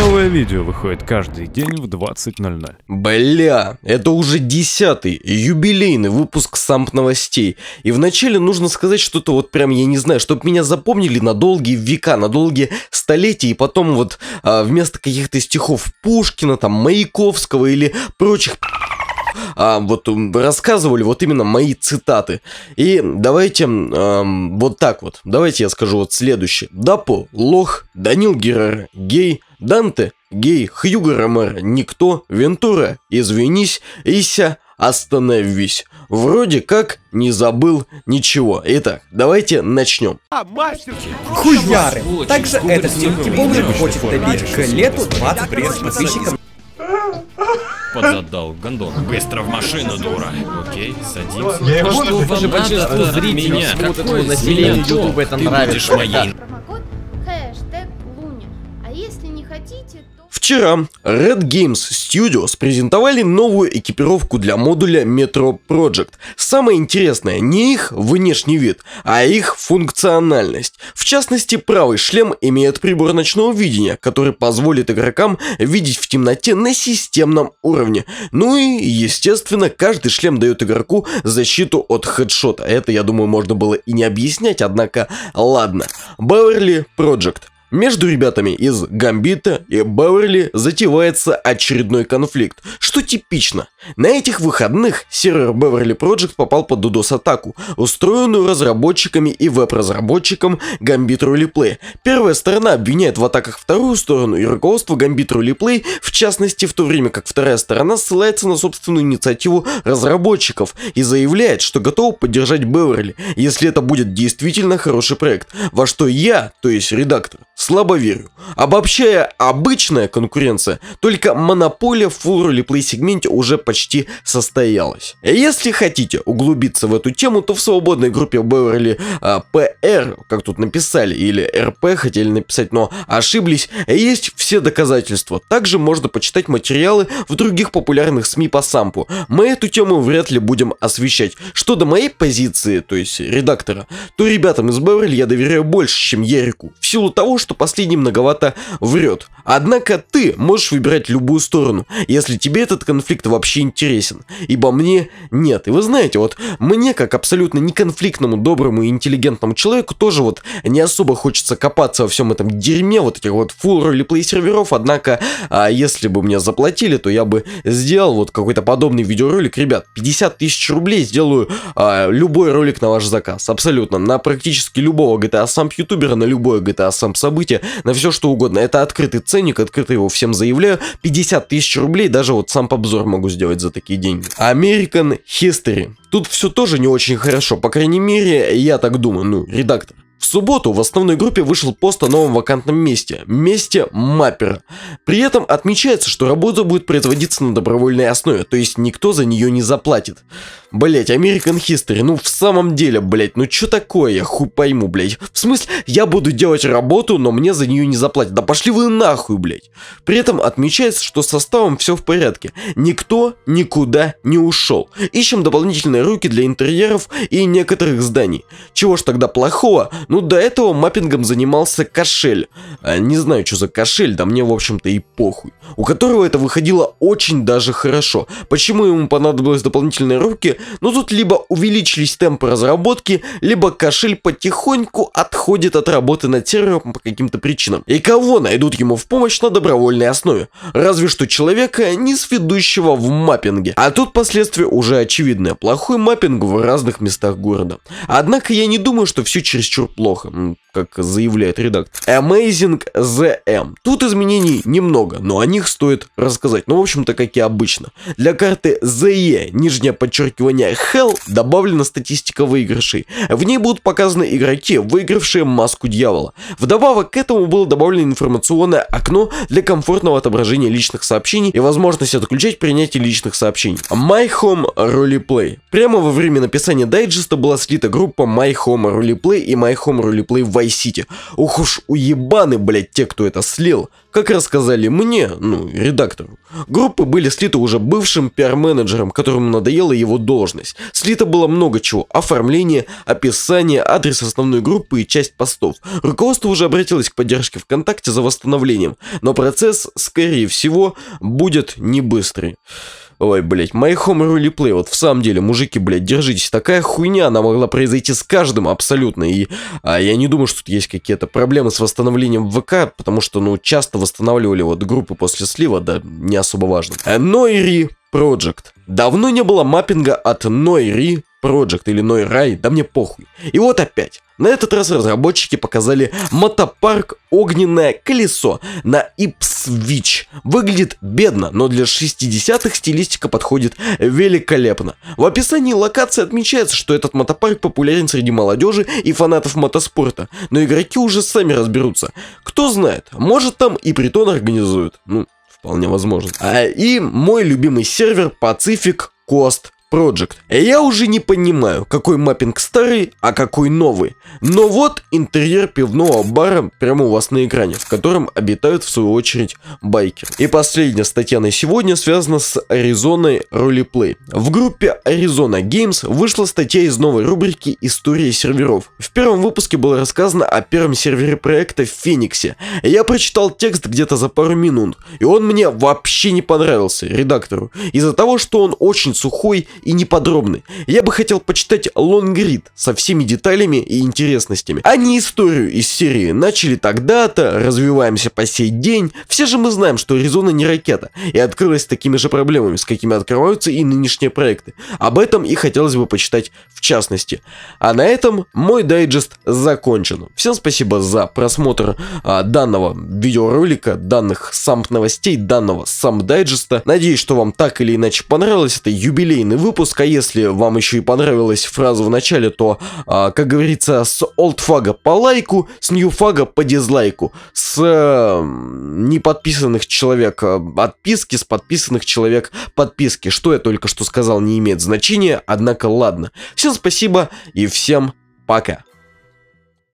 Новое видео выходит каждый день в 20.00. Бля, это уже десятый, юбилейный выпуск самп новостей. И вначале нужно сказать что-то вот прям, я не знаю, чтобы меня запомнили на долгие века, на долгие столетия, и потом вот а, вместо каких-то стихов Пушкина, там, Маяковского или прочих а, вот рассказывали вот именно мои цитаты. И давайте эм, вот так вот. Давайте я скажу вот следующее. Дапо, лох, Данил Герер, гей, Данте, Гей, Хьюго Ромеро, Никто, Вентура, Извинись, Ися, Остановись. Вроде как не забыл ничего. Итак, давайте начнем. А, Хуяры! Также этот великий типа бомжик хочет добить к лету 20 пресс подписчикам. Подотдал гондон. Быстро в машину, дура. Окей, садимся. Я его что вам надо зрителей, меня? Какое население Ютуба это нравится? Ты будешь моей. Вчера Red Games Studios презентовали новую экипировку для модуля Metro Project. Самое интересное не их внешний вид, а их функциональность. В частности, правый шлем имеет прибор ночного видения, который позволит игрокам видеть в темноте на системном уровне. Ну и, естественно, каждый шлем дает игроку защиту от хедшота. Это, я думаю, можно было и не объяснять, однако ладно. Beverly Project между ребятами из Гамбита и Беверли затевается очередной конфликт, что типично. На этих выходных сервер Beverly Project попал под DDoS-атаку, устроенную разработчиками и веб-разработчиком Gambit Roleplay. Первая сторона обвиняет в атаках вторую сторону и руководство Gambit Roleplay, в частности, в то время как вторая сторона ссылается на собственную инициативу разработчиков и заявляет, что готова поддержать Беверли, если это будет действительно хороший проект, во что я, то есть редактор, Слабо верю. Обобщая, обычная конкуренция, только монополия в full replay сегменте уже почти состоялась. Если хотите углубиться в эту тему, то в свободной группе Beverly а, PR, как тут написали, или RP хотели написать, но ошиблись, есть все доказательства. Также можно почитать материалы в других популярных СМИ по сампу. Мы эту тему вряд ли будем освещать. Что до моей позиции, то есть редактора, то ребятам из Beverly я доверяю больше, чем Ерику. В силу того, что что последний многовато врет. Однако ты можешь выбирать любую сторону, если тебе этот конфликт вообще интересен, ибо мне нет. И вы знаете, вот мне, как абсолютно неконфликтному, доброму и интеллигентному человеку, тоже вот не особо хочется копаться во всем этом дерьме, вот этих вот фул ролеплей серверов, однако, а если бы мне заплатили, то я бы сделал вот какой-то подобный видеоролик, ребят, 50 тысяч рублей сделаю а, любой ролик на ваш заказ, абсолютно, на практически любого GTA сам ютубера, на любое GTA сам собой, события, на все что угодно. Это открытый ценник, открыто его всем заявляю. 50 тысяч рублей, даже вот сам обзор могу сделать за такие деньги. American History. Тут все тоже не очень хорошо, по крайней мере, я так думаю, ну, редактор. В субботу в основной группе вышел пост о новом вакантном месте – месте маппера. При этом отмечается, что работа будет производиться на добровольной основе, то есть никто за нее не заплатит. Блять, American History, ну в самом деле, блять, ну чё такое, я хуй пойму, блять. В смысле, я буду делать работу, но мне за нее не заплатят, да пошли вы нахуй, блять. При этом отмечается, что составом все в порядке, никто никуда не ушел. Ищем дополнительные руки для интерьеров и некоторых зданий. Чего ж тогда плохого, ну, до этого маппингом занимался кошель. А, не знаю, что за кошель, да мне, в общем-то, и похуй. У которого это выходило очень даже хорошо. Почему ему понадобилось дополнительные руки? Ну, тут либо увеличились темпы разработки, либо кошель потихоньку отходит от работы над сервером по каким-то причинам. И кого найдут ему в помощь на добровольной основе? Разве что человека, не сведущего в маппинге. А тут последствия уже очевидны. Плохой маппинг в разных местах города. Однако я не думаю, что все чересчур плохо, как заявляет редактор. Amazing ZM. Тут изменений немного, но о них стоит рассказать. Ну, в общем-то, как и обычно. Для карты ZE, нижнее подчеркивание Hell, добавлена статистика выигрышей. В ней будут показаны игроки, выигравшие маску дьявола. Вдобавок к этому было добавлено информационное окно для комфортного отображения личных сообщений и возможность отключать принятие личных сообщений. My Home Roleplay. Прямо во время написания дайджеста была слита группа My Home Roleplay и My Home плохом ролеплей в Vice City. Ох уж уебаны, блять, те, кто это слил. Как рассказали мне, ну, редактору, группы были слиты уже бывшим пиар-менеджером, которому надоела его должность. Слито было много чего. Оформление, описание, адрес основной группы и часть постов. Руководство уже обратилось к поддержке ВКонтакте за восстановлением, но процесс, скорее всего, будет не быстрый. Ой, блять, My Home Roleplay, вот в самом деле, мужики, блять, держитесь, такая хуйня, она могла произойти с каждым абсолютно, и а, я не думаю, что тут есть какие-то проблемы с восстановлением ВК, потому что, ну, часто восстанавливали вот группы после слива, да, не особо важно. Э, Noiri Project. Давно не было маппинга от Noiri. Project или иной рай, да мне похуй. И вот опять. На этот раз разработчики показали мотопарк «Огненное колесо» на Ipswich. Выглядит бедно, но для 60-х стилистика подходит великолепно. В описании локации отмечается, что этот мотопарк популярен среди молодежи и фанатов мотоспорта, но игроки уже сами разберутся. Кто знает, может там и притон организуют. Ну, вполне возможно. А, и мой любимый сервер Pacific Coast Project. Э, я уже не понимаю, какой маппинг старый, а какой новый. Но вот интерьер пивного бара прямо у вас на экране, в котором обитают в свою очередь байкеры. И последняя статья на сегодня связана с Аризоной Roleplay. В группе Arizona Games вышла статья из новой рубрики «История серверов». В первом выпуске было рассказано о первом сервере проекта в Фениксе. Я прочитал текст где-то за пару минут, и он мне вообще не понравился, редактору, из-за того, что он очень сухой и неподробны. Я бы хотел почитать лонгрид со всеми деталями и интересностями, а не историю из серии «Начали тогда-то, развиваемся по сей день». Все же мы знаем, что Аризона не ракета и открылась такими же проблемами, с какими открываются и нынешние проекты. Об этом и хотелось бы почитать в частности. А на этом мой дайджест закончен. Всем спасибо за просмотр а, данного видеоролика, данных самп новостей, данного самп дайджеста. Надеюсь, что вам так или иначе понравилось. Это юбилейный выпуск Выпуска, если вам еще и понравилась фраза в начале, то, а, как говорится, с олдфага по лайку, с ньюфага по дизлайку. С э, неподписанных человек подписки, э, с подписанных человек подписки. Что я только что сказал, не имеет значения, однако ладно. Всем спасибо и всем пока.